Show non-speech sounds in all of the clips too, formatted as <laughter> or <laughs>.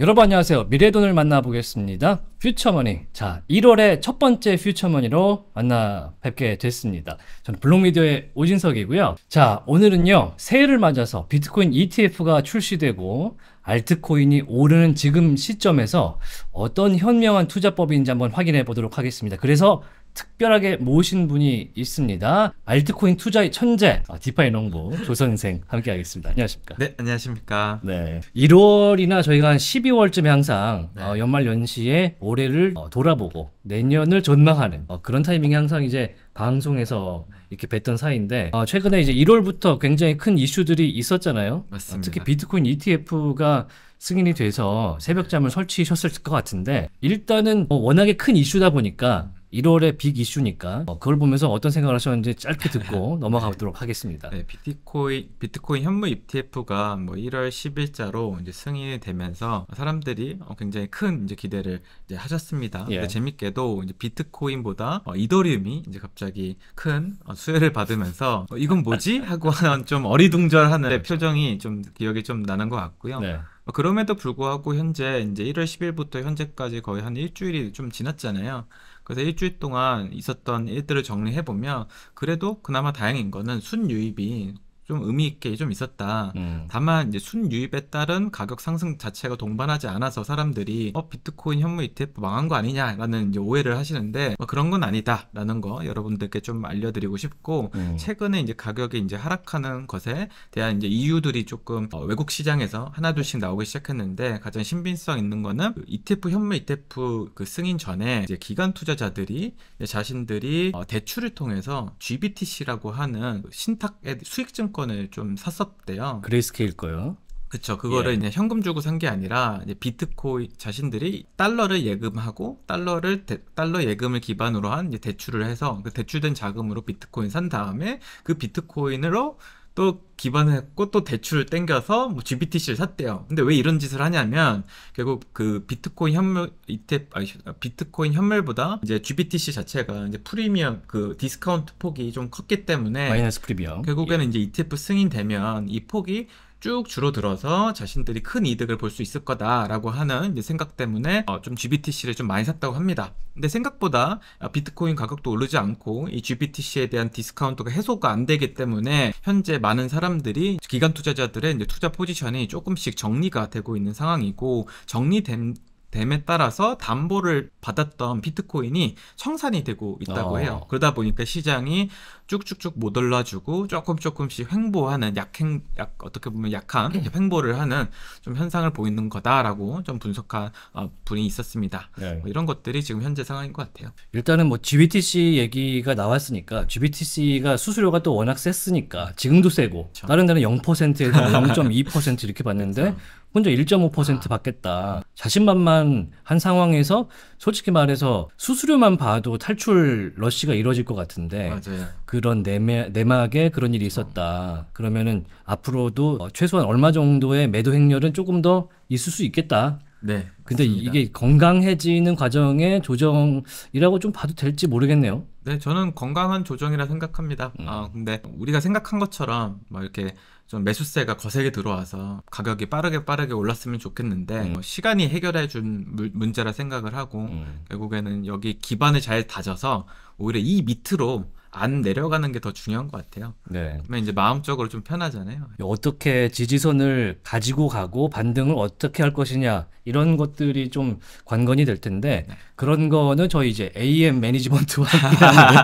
여러분 안녕하세요. 미래돈을 만나보겠습니다. 퓨처머니. 자, 1월에첫 번째 퓨처머니로 만나 뵙게 됐습니다. 저는 블록미디어의 오진석이고요. 자, 오늘은요. 새해를 맞아서 비트코인 ETF가 출시되고 알트코인이 오르는 지금 시점에서 어떤 현명한 투자법인지 한번 확인해 보도록 하겠습니다. 그래서 특별하게 모신 분이 있습니다. 알트코인 투자의 천재, 아, 디파이 농부 조선생 함께하겠습니다. 안녕하십니까? 네, 안녕하십니까? 네, 1월이나 저희가 한 12월쯤에 항상 네. 어, 연말 연시에 올해를 어, 돌아보고 내년을 전망하는 어, 그런 타이밍이 항상 이제 방송에서 이렇게 뵀던 사이인데 어, 최근에 이제 1월부터 굉장히 큰 이슈들이 있었잖아요. 맞습니다. 어, 특히 비트코인 ETF가 승인이 돼서 새벽잠을 네. 설치셨을 것 같은데 일단은 뭐 워낙에 큰 이슈다 보니까 1월에빅 이슈니까 뭐 그걸 보면서 어떤 생각을 하셨는지 짧게 듣고 <laughs> 네. 넘어가도록 하겠습니다. 네, 비트코인 비트코인 현무 ETF가 뭐 1월 10일자로 이제 승인이 되면서 사람들이 어, 굉장히 큰 이제 기대를 이제 하셨습니다. 예. 근데 재밌게도 이제 비트코인보다 어, 이더리움이 이제 갑자기 큰 어, 수혜를 받으면서 어, 이건 뭐지 <laughs> 하고 하는 좀 어리둥절하는 그 표정이 좀 기억이 좀 나는 것 같고요. 네. 어, 그럼에도 불구하고 현재 이제 1월 10일부터 현재까지 거의 한 일주일이 좀 지났잖아요. 그래서 일주일 동안 있었던 일들을 정리해 보면 그래도 그나마 다행인 거는 순유입이 좀 의미 있게 좀 있었다. 음. 다만 이제 순유입에 따른 가격 상승 자체가 동반하지 않아서 사람들이 어 비트코인 현무 ETF 망한 거 아니냐라는 이제 오해를 하시는데 뭐 그런 건 아니다라는 거 여러분들께 좀 알려드리고 싶고 음. 최근에 이제 가격이 이제 하락하는 것에 대한 이제 이유들이 조금 어 외국 시장에서 하나둘씩 나오기 시작했는데 가장 신빙성 있는 거는 그 ETF 현무 ETF 그 승인 전에 이제 기관 투자자들이 이제 자신들이 어 대출을 통해서 GBTC라고 하는 그 신탁 수익증 상품권을 좀 샀었대요. 그레이스케일 거요. 그렇죠. 그거를 예. 이제 현금 주고 산 게 아니라 비트코인 자신들이 달러를 예금하고 달러를 대, 달러 예금을 기반으로 한 대출을 해서 그 대출된 자금으로 비트코인 산 다음에 그 비트코인으로 또 기반을 했고 또 대출을 땡겨서 뭐 GBTC를 샀대요. 근데 왜 이런 짓을 하냐면 결국 그 비트코인 현물 이테 아 비트코인 현물보다 이제 GBTC 자체가 이제 프리미엄 그 디스카운트 폭이 좀 컸기 때문에 마이너스 프리미엄 결국에는 예. 이제 ETF 승인되면 이 폭이 쭉 줄어들어서 자신들이 큰 이득을 볼 수 있을 거다라고 하는 생각 때문에 어, 좀 GBTC를 좀 많이 샀다고 합니다. 근데 생각보다 어, 비트코인 가격도 오르지 않고 이 GBTC에 대한 디스카운트가 해소가 안 되기 때문에 현재 많은 사람들이 기간 투자자들의 투자 포지션이 조금씩 정리가 되고 있는 상황이고 정리된 됨에 따라서 담보를 받았던 비트코인이 청산이 되고 있다고 어. 해요. 그러다 보니까 시장이 쭉쭉쭉 못 올라주고 조금 조금씩 횡보하는 약행 약 어떻게 보면 약한 음. 횡보를 하는 좀 현상을 보이는 거다라고 좀 분석한 어, 분이 있었습니다. 네. 뭐 이런 것들이 지금 현재 상황인 것 같아요. 일단은 뭐 GBTC 얘기가 나왔으니까 GBTC가 수수료가 또 워낙 셌으니까 지금도 세고 그렇죠. 다른 데는 0%에서 0.2% 이렇게 봤는데 혼자 1.5% 아. 받겠다. 자신만만 한 상황에서 솔직히 말해서 수수료만 봐도 탈출 러쉬가 이루어질 것 같은데 맞아요. 그런 내매, 내막에 그런 일이 있었다. 그러면은 앞으로도 어, 최소한 얼마 정도의 매도 행렬은 조금 더 있을 수 있겠다. 네. 근데 맞습니다. 이게 건강해지는 과정의 조정이라고 좀 봐도 될지 모르겠네요. 네, 저는 건강한 조정이라 생각합니다. 음. 아, 근데 우리가 생각한 것처럼 막 이렇게 좀 매수세가 거세게 들어와서 가격이 빠르게 빠르게 올랐으면 좋겠는데 음. 뭐 시간이 해결해 준 물, 문제라 생각을 하고 음. 결국에는 여기 기반을 잘 다져서 오히려 이 밑으로 안 내려가는 게 더 중요한 것 같아요. 네. 그러면 이제 마음적으로 좀 편하잖아요. 어떻게 지지선을 가지고 가고 반등을 어떻게 할 것이냐 이런 것들이 좀 관건이 될 텐데 네. 그런 거는 저희 이제 AM 매니지먼트와 <laughs> 함께 하는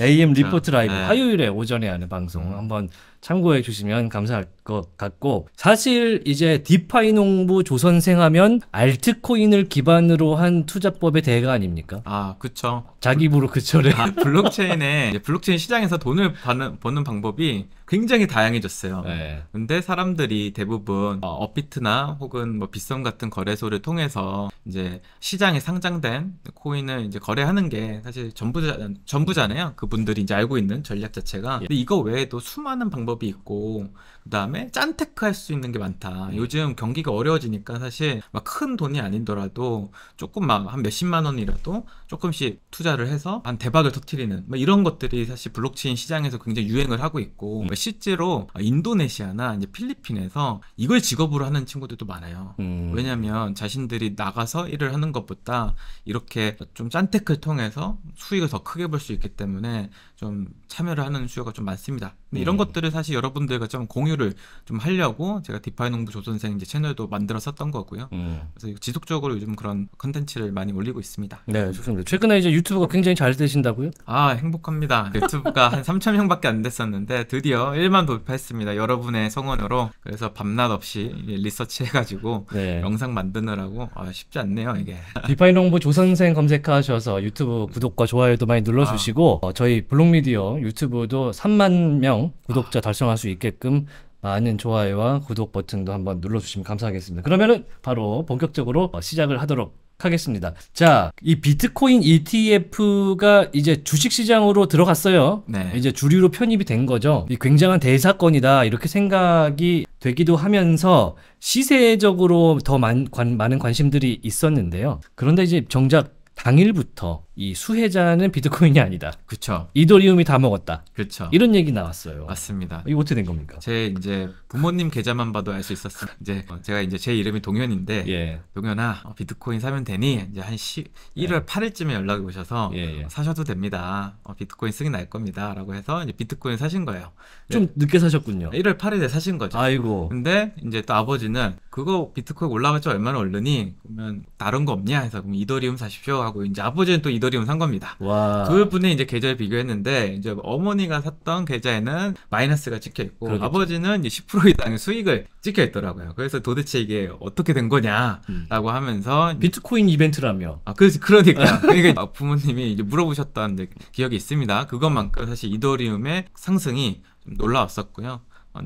AM <laughs> 그렇죠. 리포트 라이브 네. 화요일에 오전에 하는 방송 음. 한번 참고해 주시면 감사할 것 같고 사실 이제 디파이 농부 조선생 하면 알트코인을 기반으로 한 투자법의 대가 아닙니까? 아 그쵸 자기 부로 그쵸래 아, 블록체인에 블록체인 시장에서 돈을 버는 방법이 굉장히 다양해졌어요. 네. 근데 사람들이 대부분 어, 업비트나 혹은 뭐 빗썸 같은 거래소를 통해서 이제 시장에 상장된 코인을 이제 거래하는 게 사실 전부자, 전부잖아요. 그분들이 이제 알고 있는 전략 자체가. 예. 근데 이거 외에도 수많은 방법이 있고 그다음에 짠테크 할 수 있는 게 많다. 예. 요즘 경기가 어려워지니까 사실 막 큰 돈이 아니더라도 조금 막한 몇십만 원이라도 조금씩 투자를 해서 한 대박을 터트리는 뭐 이런 것들이 사실 블록체인 시장에서 굉장히 유행을 하고 있고 음. 뭐 실제로 인도네시아나 이제 필리핀에서 이걸 직업으로 하는 친구들도 많아요. 음. 왜냐하면 자신들이 나가서 일을 하는 것보다 이렇게 좀 짠테크를 통해서 수익을 더 크게 볼 수 있기 때문에 좀 참여를 하는 수요가 좀 많습니다. 근데 이런 네. 것들을 사실 여러분들과 좀 공유를 좀 하려고 제가 디파이 농부 조선생 이제 채널도 만들었었던 거고요. 음. 그래서 지속적으로 요즘 그런 컨텐츠를 많이 올리고 있습니다. 네, 좋습니다. 최근에 이제 유튜브가 굉장히 잘 되신다고요? 아, 행복합니다. 유튜브가 한 3천 <laughs> 명밖에 안 됐었는데 드디어 1만 돌파했습니다. 여러분의 성원으로 그래서 밤낮 없이 리서치 해가지고 네. 영상 만드느라고 아, 쉽지 않네요 이게. 디파이 농부 조선생 검색하셔서 유튜브 구독과 좋아요도 많이 눌러주시고 아. 어, 저희 블록 고정미디어 유튜브도 3만 명 구독자 달성할 수 있게끔 많은 좋아요와 구독 버튼도 한번 눌러주시면 감사하겠습니다. 그러면은 바로 본격적으로 시작을 하도록 하겠습니다. 자, 이 비트코인 ETF가 이제 주식시장으로 들어갔어요. 네. 이제 주류로 편입이 된 거죠. 이 굉장한 대사건이다 이렇게 생각이 되기도 하면서 시세적으로 더 많, 관, 많은 관심들이 있었는데요. 그런데 이제 정작 당일부터 이 수혜자는 비트코인이 아니다. 그렇죠. 이더리움이 다 먹었다. 그렇죠. 이런 얘기 나왔어요. 맞습니다. 이거 어떻게 된 겁니까? 제 이제 부모님 계좌만 봐도 알 수 있었어요. 이제 어, 제가 이제 제 이름이 동현인데 예. 동현아 어, 비트코인 사면 되니 이제 한 시, 1월 예. 8일쯤에 연락이 오셔서 예, 예. 어, 사셔도 됩니다. 어, 비트코인 쓰기 날 겁니다라고 해서 이제 비트코인 사신 거예요. 좀 네. 늦게 사셨군요. 1월 8일에 사신 거죠. 아이고. 근데 이제 또 아버지는 그거 비트코인 올라갈 줄 얼마나 오르니 그러면 다른 거 없냐 해서 그럼 이더리움 사십시오 하고 이제 아버지는 또 이더리움 이더리움산 겁니다. 와. 두 분의 이제 계좌를 비교했는데 이제 어머니가 샀던 계좌에는 마이너스가 찍혀 있고 그러겠죠. 아버지는 이제 10% 이상의 수익을 찍혀 있더라고요. 그래서 도대체 이게 어떻게 된 거냐라고 음. 하면서 비트코인 이벤트라며. 아, 그 <laughs> 그러니까 그러니까 부모님이 이제 물어보셨던 기억이 있습니다. 그것만큼 사실 이더리움의 상승이 좀 놀라웠었고요.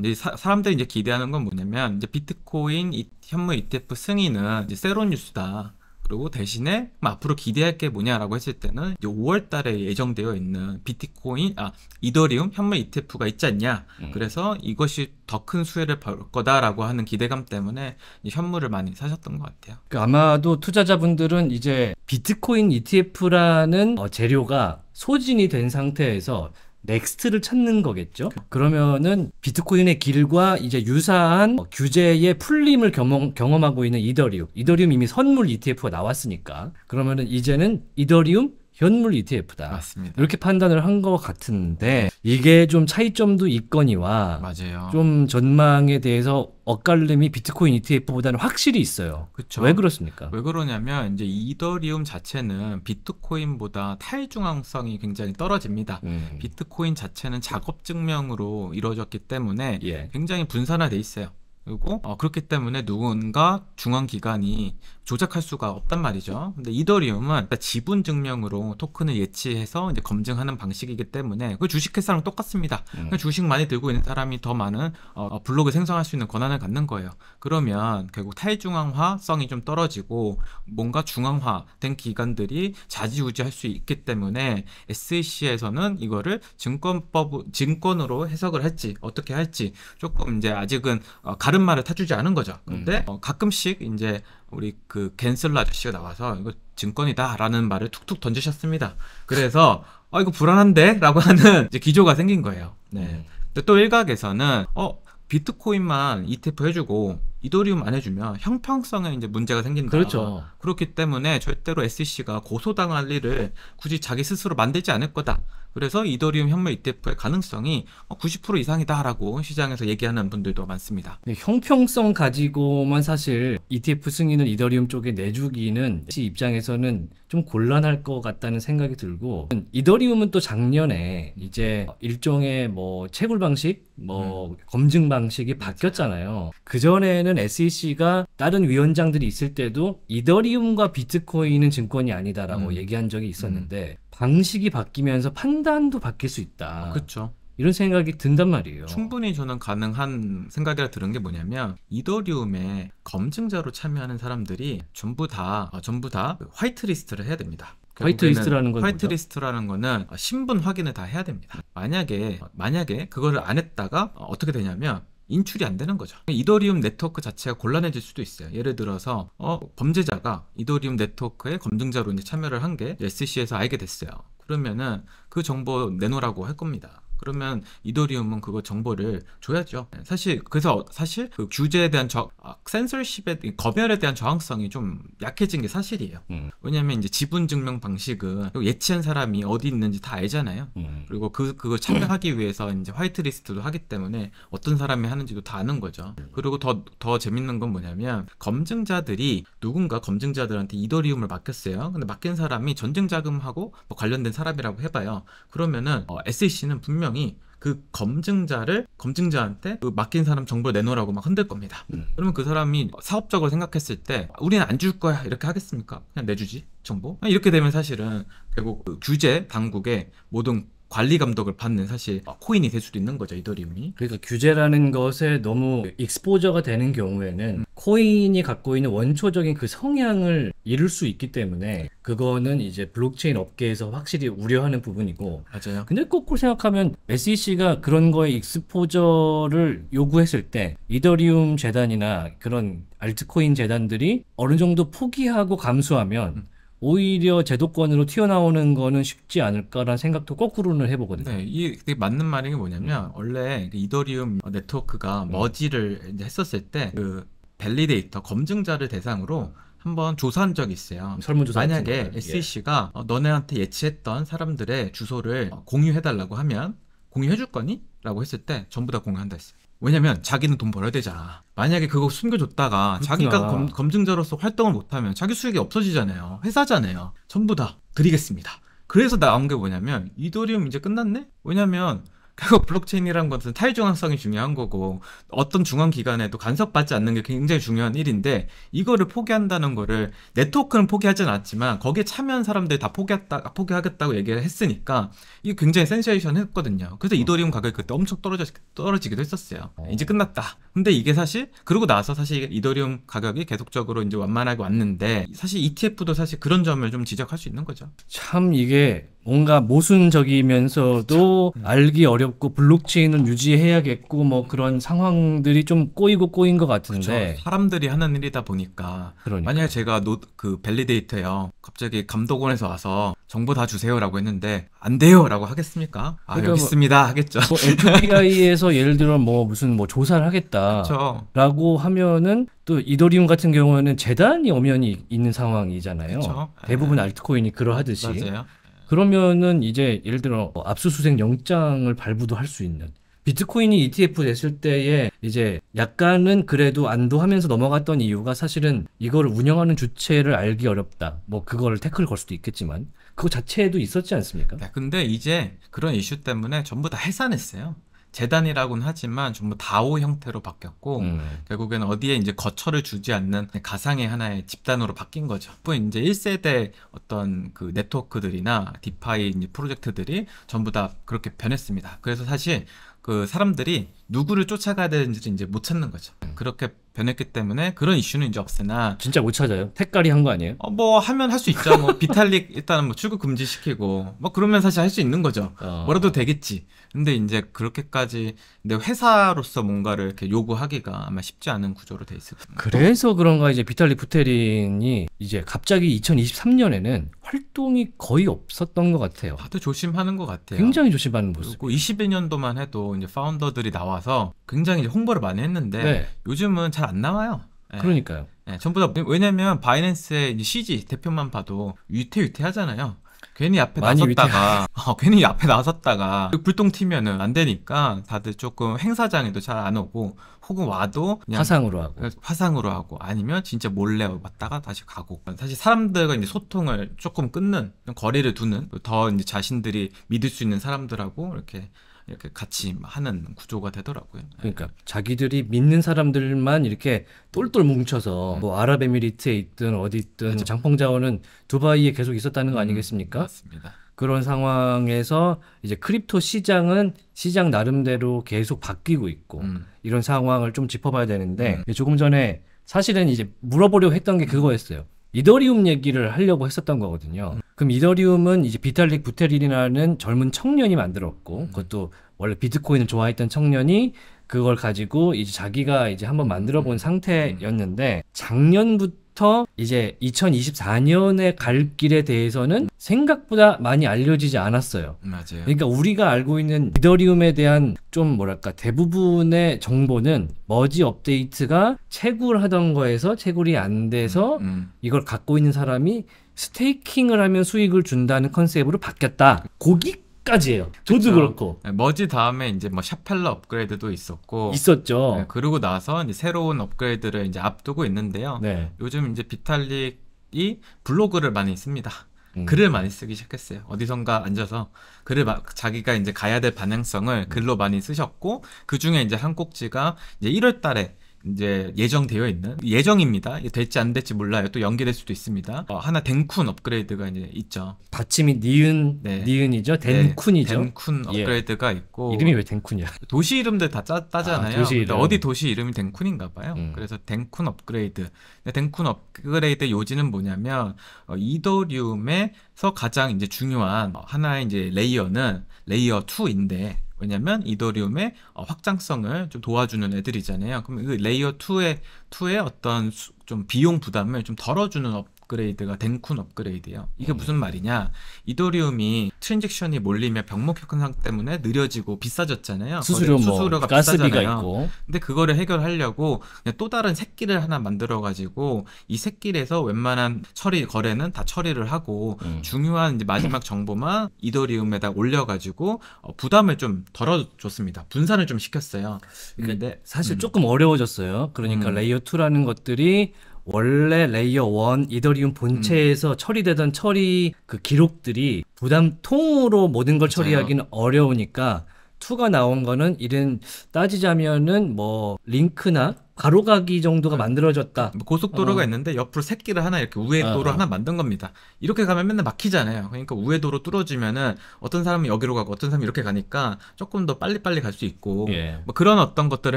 이제 어, 사, 람들이 이제 기대하는 건 뭐냐면 이제 비트코인 이, 현무 ETF 승인은 이제 세로 뉴스다. 그리고 대신에 뭐 앞으로 기대할 게 뭐냐라고 했을 때는 이제 5월 달에 예정되어 있는 비트코인, 아, 이더리움 현물 ETF가 있지 않냐. 음. 그래서 이것이 더 큰 수혜를 벌 거다라고 하는 기대감 때문에 현물을 많이 사셨던 것 같아요. 그 아마도 투자자분들은 이제 비트코인 ETF라는 어, 재료가 소진이 된 상태에서 넥스트를 찾는 거겠죠. 그러면은 비트코인의 길과 이제 유사한 규제의 풀림을 경험, 경험하고 있는 이더리움. 이더리움 이미 선물 ETF가 나왔으니까. 그러면은 이제는 이더리움 현물 ETF다. 맞습니다. 이렇게 판단을 한 것 같은데 이게 좀 차이점도 있거니와 맞아요. 좀 전망에 대해서 엇갈림이 비트코인 ETF보다는 확실히 있어요. 그렇죠. 왜 그렇습니까? 왜 그러냐면 이제 이더리움 자체는 비트코인보다 탈중앙성이 굉장히 떨어집니다. 음. 비트코인 자체는 작업 증명으로 이루어졌기 때문에 예. 굉장히 분산화돼 있어요. 그리고 어, 그렇기 때문에 누군가 중앙기관이 조작할 수가 없단 말이죠. 근데 이더리움은 지분 증명으로 토큰을 예치해서 이제 검증하는 방식이기 때문에 그 주식회사랑 똑같습니다. 음. 그러니까 주식 많이 들고 있는 사람이 더 많은 어, 어, 블록을 생성할 수 있는 권한을 갖는 거예요. 그러면 결국 탈중앙화성이 좀 떨어지고 뭔가 중앙화된 기관들이 자지우지할 수 있기 때문에 SEC에서는 이거를 증권법 증권으로 해석을 할지 어떻게 할지 조금 이제 아직은 어, 가름 다른 말을 타주지 않은 거죠. 음. 근데 음. 어, 가끔씩 이제 우리 그 겐슬러 아저씨가 나와서 이거 증권이다라는 말을 툭툭 던지셨습니다. 그래서 <laughs> 어, 이거 불안한데라고 하는 이제 기조가 생긴 거예요. 네. 음. 근데 또 일각에서는 어 비트코인만 ETF 해주고 이더리움 안 해주면 형평성에 이제 문제가 생긴다. 그렇죠. 그렇기 때문에 절대로 SEC가 고소당할 일을 굳이 자기 스스로 만들지 않을 거다. 그래서 이더리움 현물 ETF의 가능성이 90% 어, 이상이다라고 시장에서 얘기하는 분들도 많습니다. 네, 형평성 가지고만 사실 ETF 승인을 이더리움 쪽에 내주기는 시 입장에서는 좀 곤란할 것 같다는 생각이 들고 이더리움은 또 작년에 이제 일종의 뭐 채굴 방식, 뭐 음. 검증 방식이 바뀌었잖아요. 그 전에는 보면 SEC가 다른 위원장들이 있을 때도 이더리움과 비트코인은 증권이 아니다라고 음. 얘기한 적이 있었는데 음. 방식이 바뀌면서 판단도 바뀔 수 있다. 아, 그렇죠. 이런 생각이 든단 말이에요. 충분히 저는 가능한 생각이라 들은 게 뭐냐면 이더리움에 검증자로 참여하는 사람들이 전부 다 어, 전부 다 화이트리스트를 해야 됩니다. 화이트리스트라는 건 화이트리스트라는 거는 신분 확인을 다 해야 됩니다. 만약에 만약에 그거를 안 했다가 어떻게 되냐면 인출이 안 되는 거죠. 이더리움 네트워크 자체가 곤란해질 수도 있어요. 예를 들어서 어, 범죄자가 이더리움 네트워크에 검증자로 이제 참여를 한 게 SC에서 알게 됐어요. 그러면은 그 정보 내놓으라고 할 겁니다. 그러면 이더리움은 그거 정보를 줘야죠. 네, 사실 그래서 사실 그 규제에 대한 저 센서십에 아, 검열에 대한 저항성이 좀 약해진 게 사실이에요. 음. 왜냐하면 이제 지분 증명 방식은 예치한 사람이 어디 있는지 다 알잖아요. 음. 그리고 그 그걸 참여하기 위해서 이제 화이트리스트도 하기 때문에 어떤 사람이 하는지도 다 아는 거죠. 음. 그리고 더더 더 재밌는 건 뭐냐면 검증자들이 누군가 검증자들한테 이더리움을 맡겼어요. 근데 맡긴 사람이 전쟁 자금하고 뭐 관련된 사람이라고 해봐요. 그러면은 어, SEC는 분명 명이 그 검증자를 검증자한테 그 맡긴 사람 정보를 내놓으라고 막 흔들 겁니다. 음. 그러면 그 사람이 사업적으로 생각했을 때 우리는 안 줄 거야 이렇게 하겠습니까? 그냥 내주지 정보. 이렇게 되면 사실은 결국 그 규제 당국의 모든 관리 감독을 받는 사실 아. 코인이 될 수도 있는 거죠 이더리움이 그러니까 규제라는 것에 너무 익스포저가 되는 경우에는 음. 코인이 갖고 있는 원초적인 그 성향을 잃을 수 있기 때문에 네. 그거는 이제 블록체인 업계에서 확실히 우려하는 부분이고 맞아요 근데 거꾸로 생각하면 SEC가 그런 거에 익스포저를 요구했을 때 이더리움 재단이나 그런 알트코인 재단들이 어느 정도 포기하고 감수하면 음. 오히려 제도권으로 튀어나오는 거는 쉽지 않을까라는 생각도 거꾸로는 해보거든요. 네, 이게 되게 맞는 말인 게 뭐냐면 원래 그 이더리움 네트워크가 음. 머지를 했었을 때그 밸리데이터 검증자를 대상으로 한번 조사한 적이 있어요. 설문조사 만약에 SEC가 예. E 어, 너네한테 예치했던 사람들의 주소를 공유해달라고 하면 공유해줄 거니? 라고 했을 때 전부 다 공유한다 했어요. 왜냐면 자기는 돈 벌어야 되잖아. 만약에 그거 숨겨줬다가 그렇구나. 자기가 검, 증자로서 활동을 못하면 자기 수익이 없어지잖아요. 회사잖아요. 전부 다 드리겠습니다. 그래서 나온 게 뭐냐면 이더리움 이제 끝났네? 왜냐면 그리고 블록체인이라는 것은 탈중앙성이 중요한 거고 어떤 중앙기관에도 간섭받지 않는 게 굉장히 중요한 일인데 이거를 포기한다는 거를 네트워크는 포기하진 않았지만 거기에 참여한 사람들이 다 포기했다, 포기하겠다고 얘기를 했으니까 이게 굉장히 센세이션 했거든요. 그래서 이더리움 가격이 그때 엄청 떨어져, 떨어지기도 했었어요. 이제 끝났다. 근데 이게 사실 그러고 나서 사실 이더리움 가격이 계속적으로 이제 완만하게 왔는데 사실 ETF도 사실 그런 점을 좀 지적할 수 있는 거죠. 참 이게 뭔가 모순적이면서도 그렇죠. 네. 알기 어렵고 블록체인을 유지해야겠고 뭐 그런 상황들이 좀 꼬이고 꼬인 것 같은데 그쵸. 그렇죠. 사람들이 하는 일이다 보니까 그러니까. 만약에 제가 노, 그 밸리데이터요 갑자기 감독원에서 와서 정보 다 주세요라고 했는데 안 돼요라고 하겠습니까? 아 그러니까 여기 뭐 있습니다 하겠죠. 뭐 MPI에서 예를 들어 뭐 무슨 뭐 조사를 하겠다라고 그렇죠. 하면은 또 이더리움 같은 경우에는 재단이 엄연히 있는 상황이잖아요. 그쵸? 대부분 네. 알트코인이 그러하듯이. 맞아요. 그러면은 이제 예를 들어 뭐 압수수색 영장을 발부도 할 수 있는 비트코인이 ETF 됐을 때에 이제 약간은 그래도 안도하면서 넘어갔던 이유가 사실은 이걸 운영하는 주체를 알기 어렵다. 뭐 그거를 태클 걸 수도 있겠지만 그거 자체에도 있었지 않습니까? 네, 근데 이제 그런 이슈 때문에 전부 다 해산했어요. 재단이라고는 하지만 전부 다오 형태로 바뀌었고 음. 결국에는 어디에 이제 거처를 주지 않는 가상의 하나의 집단으로 바뀐 거죠. 또 이제 1세대 어떤 그 네트워크들이나 디파이 이제 프로젝트들이 전부 다 그렇게 변했습니다. 그래서 사실 그 사람들이 누구를 쫓아가야 되는지를 이제 못 찾는 거죠. 그렇게 변했기 때문에 그런 이슈는 이제 없으나 진짜 못 찾아요. 택깔이한 거 아니에요? 어, 뭐 하면 할 수 있죠. 뭐 <laughs> 비탈릭 일단 뭐 출국 금지시키고 뭐 그러면 사실 할 수 있는 거죠. 어. 뭐라도 되겠지. 근데 이제 그렇게까지 내 회사로서 뭔가를 이렇게 요구하기가 아마 쉽지 않은 구조로 돼 있을 겁니다. 그래서 그런가 이제 비탈릭 부테린이 이제 갑자기 2023년에는 활동이 거의 없었던 것 같아요. 다들 조심하는 것 같아요. 굉장히 조심하는 모습. 그리고 22년도만 해도 이제 파운더들이 나와 나와서 굉장히 이제 홍보를 많이 했는데 네. 요즘은 잘 안 나와요. 네. 그러니까요. 네, 전부 다 왜냐면 바이낸스의 CG 대표만 봐도 위태위태하잖아요. 괜히 앞에 나섰다가 <laughs> 어, 괜히 앞에 나섰다가 그 불똥 튀면은 안 되니까 다들 조금 행사장에도 잘 안 오고 혹은 와도 화상으로 하고 네, 화상으로 하고 아니면 진짜 몰래 왔다가 다시 가고 사실 사람들과 이제 소통을 조금 끊는 거리를 두는 더 이제 자신들이 믿을 수 있는 사람들하고 이렇게 이렇게 같이 하는 구조가 되더라고요. 네. 그러니까 네. 자기들이 믿는 사람들만 이렇게 똘똘 뭉쳐서 음. 뭐 아랍에미리트에 있든 어디 있든 그렇죠. 장풍 자원은 두바이에 계속 있었다는 거 음, 아니겠습니까? 음, 맞습니다. 그런 상황에서 이제 크립토 시장은 시장 나름대로 계속 바뀌고 있고 음. 이런 상황을 좀 짚어봐야 되는데 음. 조금 전에 사실은 이제 물어보려고 했던 게 그거였어요. 이더리움 얘기를 하려고 했었던 거거든요. 음. 그럼 이더리움은 이제 비탈릭 부테린이라는 젊은 청년이 만들었고 음. 그것도 원래 비트코인을 좋아했던 청년이 그걸 가지고 이제 자기가 이제 한번 만들어 본 음. 상태였는데 음. 작년부터 이제 2024년의 갈 길에 대해서는 생각보다 많이 알려지지 않았어요. 맞아요. 그러니까 우리가 알고 있는 이더리움에 대한 좀 뭐랄까 대부분의 정보는 머지 업데이트가 채굴하던 거에서 채굴이 안 돼서 음, 음. 이걸 갖고 있는 사람이 스테이킹을 하면 수익을 준다는 컨셉으로 바뀌었다. 고기 까지예요. 저도 그쵸. 그렇고. 네, 머지 다음에 이제 뭐샤펠러 업그레이드도 있었고 있었죠. 네, 그리고 나서 이제 새로운 업그레이드를 이제 앞두고 있는데요. 네. 요즘 이제 비탈릭이 블로그를 많이 씁니다. 음. 글을 많이 쓰기 시작했어요. 어디선가 앉아서 글을 막 자기가 이제 가야 될반향성을 글로 많이 쓰셨고 그 중에 이제 한 꼭지가 이제 1월 달에 이제 예정되어 있는 예정입니다. 될지 안 될지 몰라요. 또 연기될 수도 있습니다. 어, 하나 덴쿤 업그레이드가 이제 있죠. 받침이 니은 네. 니은이죠. 덴쿤이죠. 네, 덴쿤 예. 업그레이드가 예. 있고 이름이 왜 덴쿤이야? 도시 이름들 다 짜, 따잖아요. 아, 도시 이름. 어디 도시 이름이 덴쿤인가 봐요. 음. 그래서 덴쿤 업그레이드. 덴쿤 업그레이드 요지는 뭐냐면 어, 이더리움에서 가장 이제 중요한 어, 하나의 이제 레이어는 레이어 2인데 왜냐면 이더리움의 어, 확장성을 좀 도와주는 애들이잖아요. 그럼 그 레이어 2의 2의 어떤 수, 좀 비용 부담을 좀 덜어주는 업, 업그레이드가 덴쿤 업그레이드예요. 이게 음. 무슨 말이냐? 이더리움이 트랜잭션이 몰리며 병목 현상 때문에 느려지고 비싸졌잖아요. 수수료 뭐 수수료가 가스비가 있고. 근데 그거를 해결하려고 또 다른 새끼를 하나 만들어 가지고 이새끼에서 웬만한 처리 거래는 다 처리를 하고 음. 중요한 이제 마지막 정보만 이더리움에다 올려 가지고 어, 부담을 좀 덜어 줬습니다. 분산을 좀 시켰어요. 그러니까 근데 사실 음. 조금 어려워졌어요. 그러니까 음. 레이어 2라는 것들이 원래 레이어 1 이더리움 본체에서 음. 처리되던 처리 그 기록들이 부담 통으로 모든 걸 맞아요. 처리하기는 어려우니까 2가 나온 거는 이런 따지자면은 뭐 링크나 가로가기 정도가 어, 만들어졌다. 뭐 고속도로가 어. 있는데 옆으로 새끼를 하나 이렇게 우회 어, 도로 어, 하나 만든 겁니다. 이렇게 가면 맨날 막히잖아요. 그러니까 우회 도로 뚫어지면은 어떤 사람은 여기로 가고 어떤 사람은 이렇게 가니까 조금 더 빨리빨리 갈 수 있고 예. 뭐 그런 어떤 것들을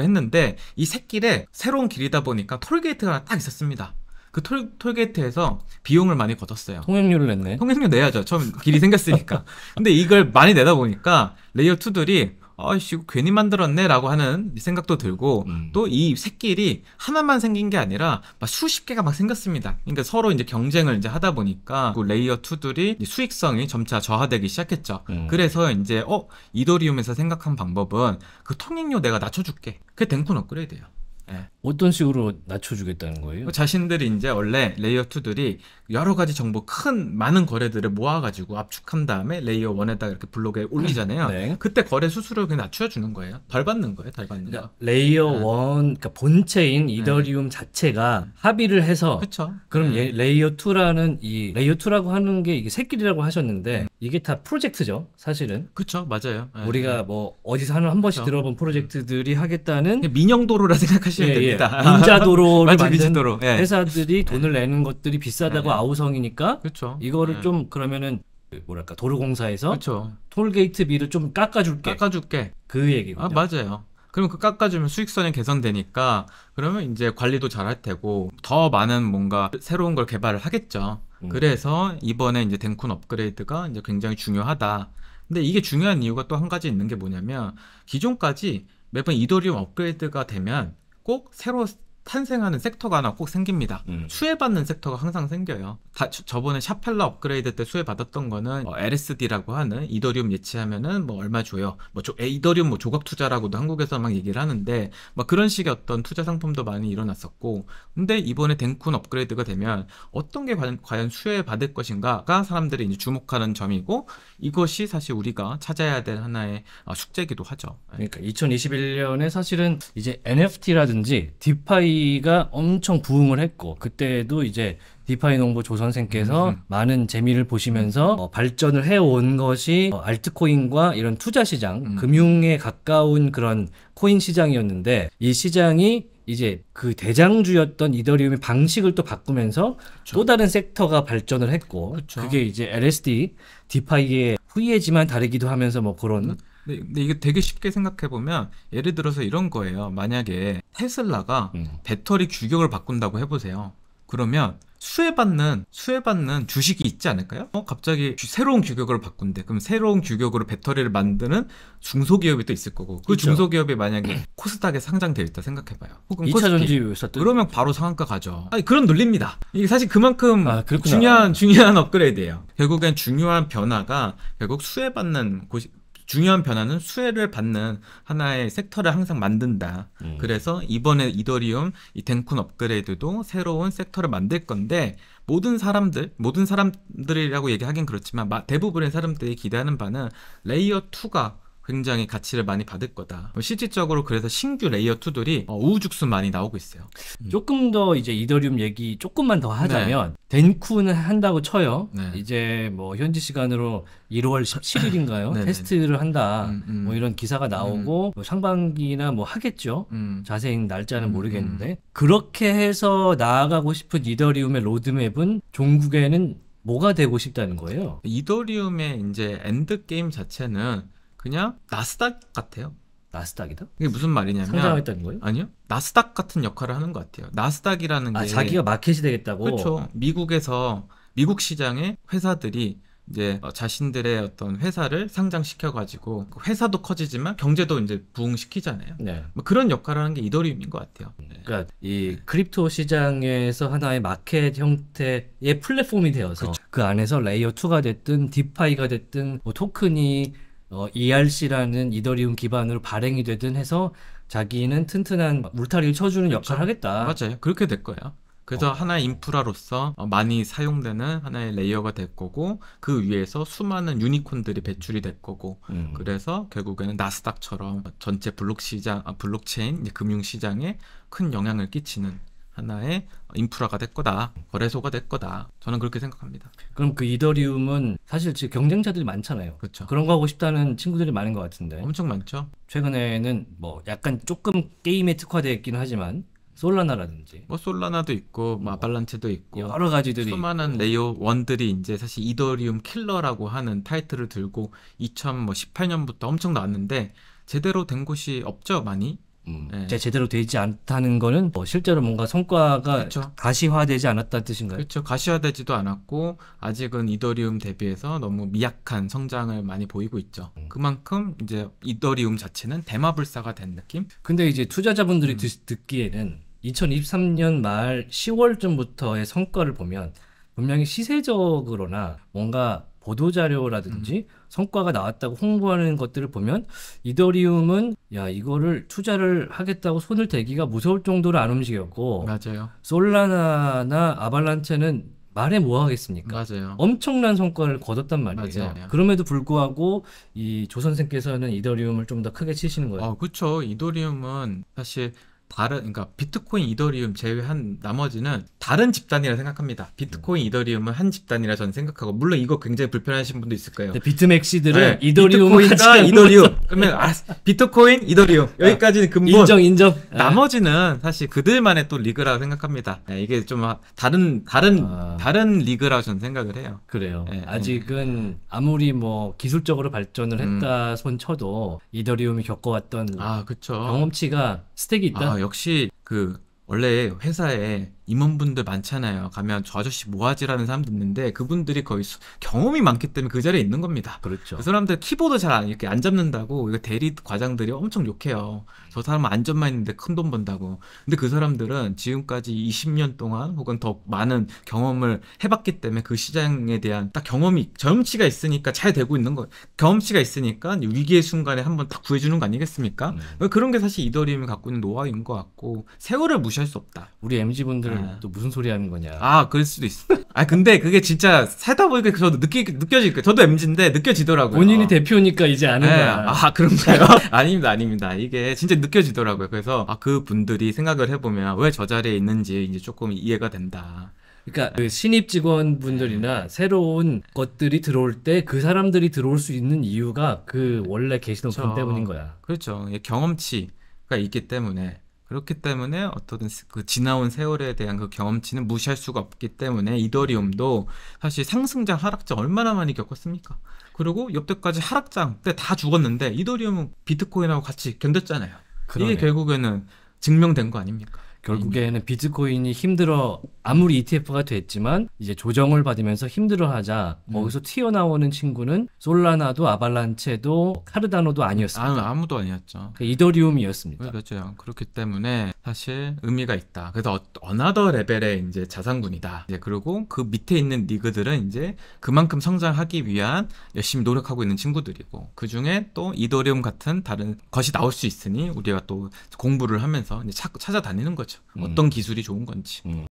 했는데 이새끼를 새로운 길이다 보니까 톨게이트가 딱 있었습니다. 그 톨, 톨게이트에서 비용을 많이 걷었어요. 통행료를 냈네. 통행료 내야죠. 처음 길이 생겼으니까. <laughs> 근데 이걸 많이 내다 보니까 레이어 2들이 아이씨 괜히 만들었네라고 하는 생각도 들고 음. 또이 새끼리 하나만 생긴 게 아니라 막 수십 개가 막 생겼습니다. 그러니까 서로 이제 경쟁을 이제 하다 보니까 그 레이어 2들이 수익성이 점차 저하되기 시작했죠. 음. 그래서 이제 어 이더리움에서 생각한 방법은 그 통행료 내가 낮춰줄게. 그게 댕콘 업그레이드예요. 네. 어떤 식으로 낮춰주겠다는 거예요? 뭐 자신들이 이제 원래 레이어 2들이 여러 가지 정보 큰 많은 거래들을 모아가지고 압축한 다음에 레이어 1에다 이렇게 블록에 올리잖아요. 네. 네. 그때 거래 수수료를 낮춰주는 거예요. 덜 받는 거예요. 덜 받는 그러니까 거. 레이어 네. 1 그러니까 본체인 네. 이더리움 네. 자체가 음. 합의를 해서 그쵸. 그럼 예, 레이어 2라는 이 레이어 2라고 하는 게 이게 새끼리라고 하셨는데 음. 이게 다 프로젝트죠. 사실은. 그렇죠. 맞아요. 우리가 뭐 어디서 한, 한 번씩 그쵸. 들어본 프로젝트들이 하겠다는 민영도로라 생각하시면 보시면 예, 예, 됩니다. 예. 인자도로를 <laughs> 만든 민자도로. 예. 회사들이 돈을 내는 것들이 비싸다고 예, 예. 아우성이니까 그쵸. 그렇죠. 이거를 좀 그러면은 그 뭐랄까 도로공사에서 그쵸. 그렇죠. 톨게이트비를 좀 깎아줄게. 깎아줄게. 그 아, 얘기군요. 아 맞아요. 그러면그 깎아주면 수익성이 개선되니까 그러면 이제 관리도 잘할 테고 더 많은 뭔가 새로운 걸 개발을 하겠죠. 음. 그래서 이번에 이제 덴쿤 업그레이드가 이제 굉장히 중요하다. 근데 이게 중요한 이유가 또 한 가지 있는 게 뭐냐면 기존까지 매번 이더리움 업그레이드가 되면 꼭 새로 탄생하는 섹터가 하나 꼭 생깁니다. 음. 수혜받는 섹터가 항상 생겨요. 다, 저번에 샤펠라 업그레이드 때 수혜받았던 거는 어, 뭐 LSD라고 하는 이더리움 예치하면은 뭐 얼마 줘요. 뭐 조, 이더리움 뭐 조각 투자라고도 한국에서 막 얘기를 하는데 막 그런 식의 어떤 투자 상품도 많이 일어났었고 근데 이번에 덴쿤 업그레이드가 되면 어떤 게 과연, 과연 수혜받을 것인가가 사람들이 이제 주목하는 점이고 이것이 사실 우리가 찾아야 될 하나의 어, 숙제기도 이 하죠. 네. 그러니까 2021년에 사실은 이제 NFT라든지 디파이 디파이가 엄청 부흥을 했고 그때도 이제 디파이 농부 조선생께서 음. 많은 재미를 보시면서 음. 어, 발전을 해온 것이 어, 알트코인과 이런 투자 시장, 음. 금융에 가까운 그런 코인 시장이었는데 이 시장이 이제 그 대장주였던 이더리움의 방식을 또 바꾸면서 그쵸. 또 다른 섹터가 발전을 했고 그쵸. 그게 이제 LSD 디파이의 후예지만 다르기도 하면서 뭐 그런 음. 근데, 근데 이게 되게 쉽게 생각해 보면 예를 들어서 이런 거예요. 만약에 테슬라가 음. 배터리 규격을 바꾼다고 해보세요. 그러면 수혜받는 수혜받는 주식이 있지 않을까요? 어, 갑자기 새로운 규격을 바꾼대. 그럼 새로운 규격으로 배터리를 만드는 중소기업이 또 있을 거고. 그 그렇죠. 중소기업이 만약에 <clears throat> 코스닥에 상장돼 있다 생각해봐요. 혹은 2차 전지 회사 그러면 바로 상한가 가죠. 아니 그런 논리입니다. 이게 사실 그만큼 아, 중요한 중요한 업그레이드예요. 결국엔 중요한 변화가 결국 수혜받는 곳이 중요한 변화는 수혜를 받는 하나의 섹터를 항상 만든다. 음. 그래서 이번에 이더리움 이 덴콘 업그레이드도 새로운 섹터를 만들 건데 모든 사람들, 모든 사람들이라고 얘기하긴 그렇지만 대부분의 사람들이 기대하는 바는 레이어 2가 굉장히 가치를 많이 받을 거다. 실질적으로 그래서 신규 레이어 2들이 어, 우후죽순 많이 나오고 있어요. 음. 조금 더 이제 이더리움 얘기 조금만 더 하자면 네. 덴쿠는 한다고 쳐요. 네. 이제 뭐 현지 시간으로 1월 17일인가요? <laughs> 테스트를 한다. 음, 음. 뭐 이런 기사가 음. 나오고 뭐 상반기나 뭐 하겠죠. 음. 자세히 날짜는 음, 모르겠는데 그렇게 해서 나아가고 싶은 이더리움의 로드맵은 종국에는 뭐가 되고 싶다는 거예요? 이더리움의 이제 엔드 게임 자체는 그냥 나스닥 같아요. 나스닥이다? 이게 무슨 말이냐면 상장했다는 거예요? 아니요. 나스닥 같은 역할을 하는 것 같아요. 나스닥이라는 아, 자기가 마켓이 되겠다고. 그렇죠. 미국에서 미국 시장에 회사들이 이제 어, 자신들의 어떤 회사를 상장시켜 가지고 그 회사도 커지지만 경제도 이제 부흥시키잖아요. 네. 뭐 그런 역할을 하는 게 이더리움인 것 같아요. 음, 네. 그러니까 이 네. 크립토 시장에서 하나의 마켓 형태의 플랫폼이 되어서 그렇죠. 그 안에서 레이어 2가 됐든 디파이가 됐든 뭐 토큰이 어, ERC라는 이더리움 기반으로 발행이 되든 해서 자기는 튼튼한 울타리를 쳐주는 그렇죠. 역할을 하겠다. 맞아요. 그렇게 될 거예요. 그래서 어. 하나의 인프라로서 어, 많이 사용되는 하나의 레이어가 될 거고 그 위에서 수많은 유니콘들이 배출이 될 거고 음. 그래서 결국에는 나스닥처럼 전체 블록 시장 아, 블록체인 금융 시장에 큰 영향을 끼치는 하나의 인프라가 될 거다. 거래소가 될 거다. 저는 그렇게 생각합니다. 그럼 그 이더리움은 사실 지금 경쟁자들이 많잖아요. 그렇죠. 그런 거 하고 싶다는 친구들이 많은 것 같은데. 엄청 많죠. 최근에는 뭐 약간 조금 게임에 특화되어 있긴 하지만 솔라나라든지 뭐 솔라나도 있고 뭐, 뭐 아발란체도 있고 여러 가지들이 수많은 레이어 원들이 이제 사실 이더리움 킬러라고 하는 타이틀을 들고 2018년부터 엄청 나왔는데 제대로 된 곳이 없죠 많이 음, 네. 제대로 되지 않다는 거는 뭐 실제로 뭔가 성과가 그렇죠. 가시화되지 않았다는 뜻인가요? 그렇죠. 가시화되지도 않았고 아직은 이더리움 대비해서 너무 미약한 성장을 많이 보이고 있죠. 음. 그만큼 이제 이더리움 자체는 대마불사가 된 느낌? 근데 이제 투자자분들이 음. 듣, 기에는 2023년 말 10월쯤부터의 성과를 보면 분명히 시세적으로나 뭔가 보도자료라든지 음. 성과가 나왔다고 홍보하는 것들을 보면 이더리움은 야 이거를 투자를 하겠다고 손을 대기가 무서울 정도로 안 움직였고 맞아요. 솔라나나 아발란체는 말해 뭐 하겠습니까? 맞아요. 엄청난 성과를 거뒀단 말이에요. 맞아요. 그럼에도 불구하고 이조 선생께서는 이더리움을 좀 더 크게 치시는 거예요. 아, 그렇죠. 이더리움은 사실 다른 그러니까 비트코인 이더리움 제외한 나머지는 다른 집단이라 생각합니다. 비트코인 음. 이더리움은 한 집단이라 저는 생각하고 물론 이거 굉장히 불편하신 분도 있을 거예요. 비트맥시들은 네, 이더리움과 이더리움 그러면 알았어. 아, 비트코인 이더리움 아, 여기까지는 근본 인정 인정. 아. 나머지는 사실 그들만의 또 리그라 생각합니다. 네, 이게 좀 다른 다른 아... 다른 리그라 저는 생각을 해요. 그래요. 네, 음. 아직은 아무리 뭐 기술적으로 발전을 했다 음. 손 쳐도 이더리움이 겪어왔던 아, 경험치가 스택이 있다. 아, 역시 그 원래 회사에 임원분들 많잖아요. 가면 저 아저씨 뭐하지라는 사람도 있는데 그분들이 거의 수, 경험이 많기 때문에 그 자리에 있는 겁니다. 그렇죠. 그 사람들 키보드 잘안 이렇게 안 잡는다고 이거 대리 과장들이 엄청 욕해요. 저 사람은 안전만 있는데 큰 돈 번다고. 근데 그 사람들은 지금까지 20년 동안 혹은 더 많은 경험을 해봤기 때문에 그 시장에 대한 딱 경험이 경험치가 있으니까 잘 되고 있는 거 경험치가 있으니까 위기의 순간에 한번 딱 구해주는 거 아니겠습니까? 음. 그런 게 사실 이더리움이 갖고 있는 노하우인 것 같고 세월을 무시할 수 없다. 우리 m g 분들 이거를 음. 또 무슨 소리 하는 거냐. 아, 그럴 수도 있어. 아, 근데 그게 진짜 살다 보니까 저도 느끼, 느껴지니까. 저도 MG인데 느껴지더라고요. 본인이 대표니까 이제 아는 네. 거야. 아, 그런가요? <laughs> 아닙니다, 아닙니다. 이게 진짜 느껴지더라고요. 그래서 아, 그 분들이 생각을 해보면 왜 저 자리에 있는지 이제 조금 이해가 된다. 그러니까 그 신입 직원분들이나 새로운 것들이 들어올 때 그 사람들이 들어올 수 있는 이유가 그 원래 계시던 분 그렇죠. 때문인 거야. 그렇죠. 예, 경험치가 있기 때문에 그렇기 때문에 어떤 그 지나온 세월에 대한 그 경험치는 무시할 수가 없기 때문에 이더리움도 사실 상승장 하락장 얼마나 많이 겪었습니까? 그리고 옆때까지 하락장 때 다 죽었는데 이더리움은 비트코인하고 같이 견뎠잖아요. 그러네. 이게 결국에는 증명된 거 아닙니까? 결국에는 비트코인이 힘들어 아무리 ETF가 됐지만 이제 조정을 받으면서 힘들어하자 음. 거기서 튀어나오는 친구는 솔라나도 아발란체도 카르다노도 아니었습니다. 아, 무도 아니었죠. 그 이더리움이었습니다. 그렇죠. 그렇기 때문에 사실 의미가 있다. 그래서 어, 어나더 레벨의 이제 자산군이다. 이제 그리고 그 밑에 있는 리그들은 이제 그만큼 성장하기 위한 열심히 노력하고 있는 친구들이고 그 중에 또 이더리움 같은 다른 것이 나올 수 있으니 우리가 또 공부를 하면서 찾아다니는 거죠. 거죠. 어떤 기술이 좋은 건지. 음.